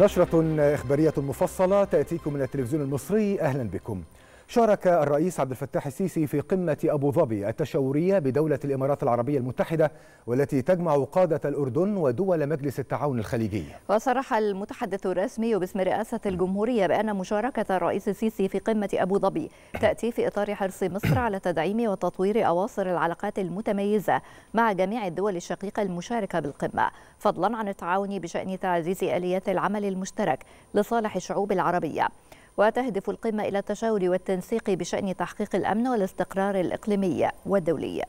نشرة إخبارية مفصلة تأتيكم من التلفزيون المصري أهلا بكم شارك الرئيس عبد الفتاح السيسي في قمة أبو ظبي التشاورية بدولة الإمارات العربية المتحدة والتي تجمع قادة الأردن ودول مجلس التعاون الخليجي وصرح المتحدث الرسمي باسم رئاسة الجمهورية بأن مشاركة الرئيس السيسي في قمة أبو ظبي تأتي في إطار حرص مصر على تدعيم وتطوير أواصر العلاقات المتميزة مع جميع الدول الشقيقة المشاركة بالقمة فضلا عن التعاون بشأن تعزيز آليات العمل المشترك لصالح الشعوب العربية وتهدف القمة إلى التشاور والتنسيق بشأن تحقيق الأمن والاستقرار الإقليمي والدولي